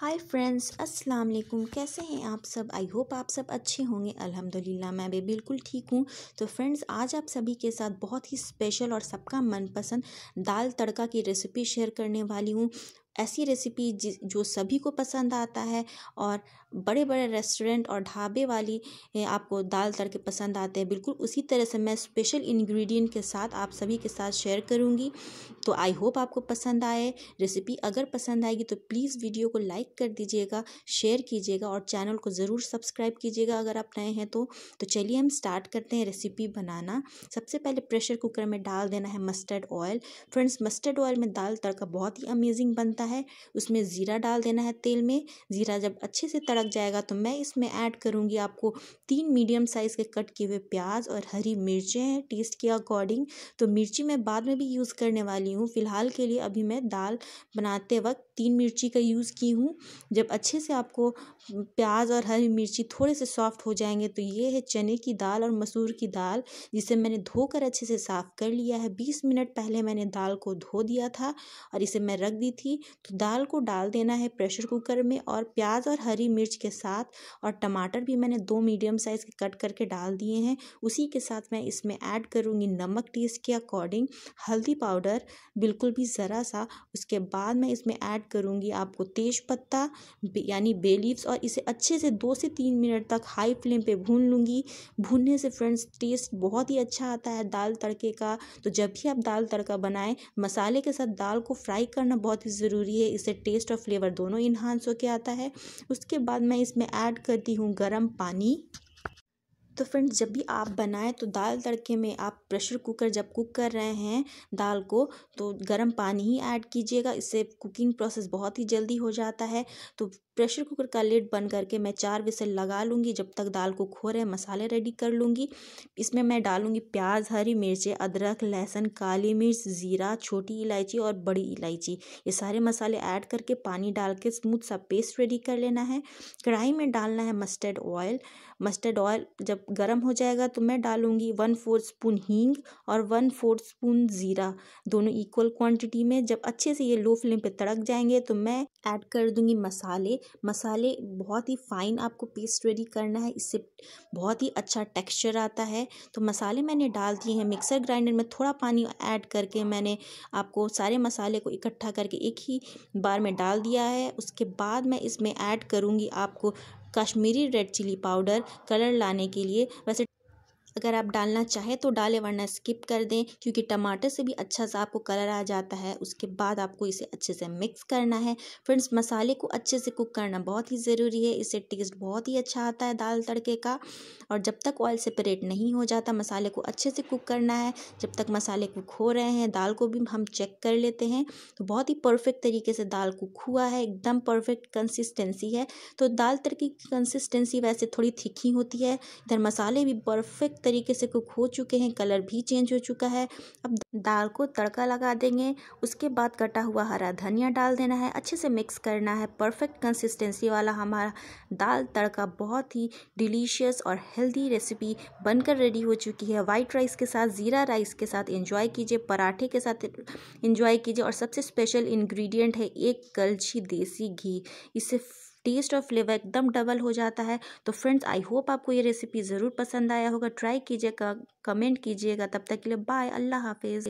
hi friends अस्सलाम वालेकुम कैसे हैं आप सब आई होप आप सब अच्छे होंगे अल्हम्दुलिल्लाह मैं भी बिल्कुल ठीक हूँ तो फ्रेंड्स आज आप सभी के साथ बहुत ही स्पेशल और सबका मनपसंद दाल तड़का की रेसिपी शेयर करने वाली हूँ ऐसी रेसिपी जो सभी को पसंद आता है और बड़े बड़े रेस्टोरेंट और ढाबे वाली आपको दाल तड़के पसंद आते हैं बिल्कुल उसी तरह से मैं स्पेशल इंग्रेडिएंट के साथ आप सभी के साथ शेयर करूंगी तो आई होप आपको पसंद आए रेसिपी अगर पसंद आएगी तो प्लीज़ वीडियो को लाइक कर दीजिएगा शेयर कीजिएगा और चैनल को ज़रूर सब्सक्राइब कीजिएगा अगर आप नए हैं तो तो चलिए हम स्टार्ट करते हैं रेसिपी बनाना सबसे पहले प्रेशर कुकर में डाल देना है mustard oil friends mustard oil में दाल तड़का बहुत ही अमेजिंग बनता है है उसमें ज़ीरा डाल देना है तेल में ज़ीरा जब अच्छे से तड़क जाएगा तो मैं इसमें ऐड करूँगी आपको तीन मीडियम साइज़ के कट किए हुए प्याज और हरी मिर्चें हैं टेस्ट के अकॉर्डिंग तो मिर्ची मैं बाद में भी यूज़ करने वाली हूँ फ़िलहाल के लिए अभी मैं दाल बनाते वक्त तीन मिर्ची का यूज़ की हूँ जब अच्छे से आपको प्याज और हरी मिर्ची थोड़े से सॉफ्ट हो जाएंगे तो ये है चने की दाल और मसूर की दाल जिसे मैंने धोकर अच्छे से साफ़ कर लिया है बीस मिनट पहले मैंने दाल को धो दिया था और इसे मैं रख दी थी तो दाल को डाल देना है प्रेशर कुकर में और प्याज और हरी मिर्च के साथ और टमाटर भी मैंने दो मीडियम साइज़ के कट करके डाल दिए हैं उसी के साथ मैं इसमें ऐड करूँगी नमक टेस्ट के अकॉर्डिंग हल्दी पाउडर बिल्कुल भी ज़रा सा उसके बाद मैं इसमें ऐड करूँगी आपको तेज पत्ता यानी बे और इसे अच्छे से दो से तीन मिनट तक हाई फ्लेम पर भून लूँगी भूनने से फ्रेंड्स टेस्ट बहुत ही अच्छा आता है दाल तड़के का तो जब भी आप दाल तड़का बनाएं मसाले के साथ दाल को फ्राई करना बहुत ही ज़रूरी ज़रूरी है इससे टेस्ट और फ्लेवर दोनों इन्हांस होकर आता है उसके बाद मैं इसमें ऐड करती हूँ गर्म पानी तो फ्रेंड्स जब भी आप बनाएं तो दाल तड़के में आप प्रेशर कुकर जब कुक कर रहे हैं दाल को तो गर्म पानी ही ऐड कीजिएगा इससे कुकिंग प्रोसेस बहुत ही जल्दी हो जाता है तो प्रेशर कुकर का लेट बंद करके मैं चार विसल लगा लूँगी जब तक दाल को खो रहे मसाले रेडी कर लूँगी इसमें मैं डालूँगी प्याज हरी मिर्चें अदरक लहसुन काली मिर्च ज़ीरा छोटी इलायची और बड़ी इलायची ये सारे मसाले ऐड करके पानी डाल के स्मूथ सा पेस्ट रेडी कर लेना है कढ़ाई में डालना है मस्टर्ड ऑयल मस्टर्ड ऑयल जब गर्म हो जाएगा तो मैं डालूँगी वन फोर्थ स्पून हींग और वन फोर्थ स्पून ज़ीरा दोनों इक्वल क्वांटिटी में जब अच्छे से ये लो फ्लेम पे तड़क जाएंगे तो मैं ऐड कर दूँगी मसाले मसाले बहुत ही फाइन आपको पेस्ट रेडी करना है इससे बहुत ही अच्छा टेक्स्चर आता है तो मसाले मैंने डाल दिए हैं मिक्सर ग्राइंडर में थोड़ा पानी ऐड करके मैंने आपको सारे मसाले को इकट्ठा करके एक ही बार में डाल दिया है उसके बाद मैं इसमें ऐड करूँगी आपको Kashmiri red chilli powder colour लाने के लिए वैसे अगर आप डालना चाहें तो डालें वरना स्किप कर दें क्योंकि टमाटर से भी अच्छा सा आपको कलर आ जाता है उसके बाद आपको इसे अच्छे से मिक्स करना है फ्रेंड्स मसाले को अच्छे से कुक करना बहुत ही ज़रूरी है इससे टेस्ट बहुत ही अच्छा आता है दाल तड़के का और जब तक ऑयल सेपरेट नहीं हो जाता मसाले को अच्छे से कुक करना है जब तक मसाले कुक हो रहे हैं दाल को भी हम चेक कर लेते हैं तो बहुत ही परफेक्ट तरीके से दाल कुक हुआ है एकदम परफेक्ट कंसिस्टेंसी है तो दाल तड़के की कंसिस्टेंसी वैसे थोड़ी थिकी होती है इधर मसाले भी परफेक्ट तरीके से कुक हो चुके हैं कलर भी चेंज हो चुका है अब दाल को तड़का लगा देंगे उसके बाद कटा हुआ हरा धनिया डाल देना है अच्छे से मिक्स करना है परफेक्ट कंसिस्टेंसी वाला हमारा दाल तड़का बहुत ही डिलीशियस और हेल्दी रेसिपी बनकर रेडी हो चुकी है वाइट राइस के साथ ज़ीरा राइस के साथ एंजॉय कीजिए पराठे के साथ इंजॉय कीजिए और सबसे स्पेशल इन्ग्रीडियंट है एक कलछी देसी घी इसे टेस्ट और फ्लेवर एकदम डबल हो जाता है तो फ्रेंड्स आई होप आपको ये रेसिपी ज़रूर पसंद आया होगा ट्राई कीजिएगा कमेंट कीजिएगा तब तक के लिए बाय अल्लाह हाफिज़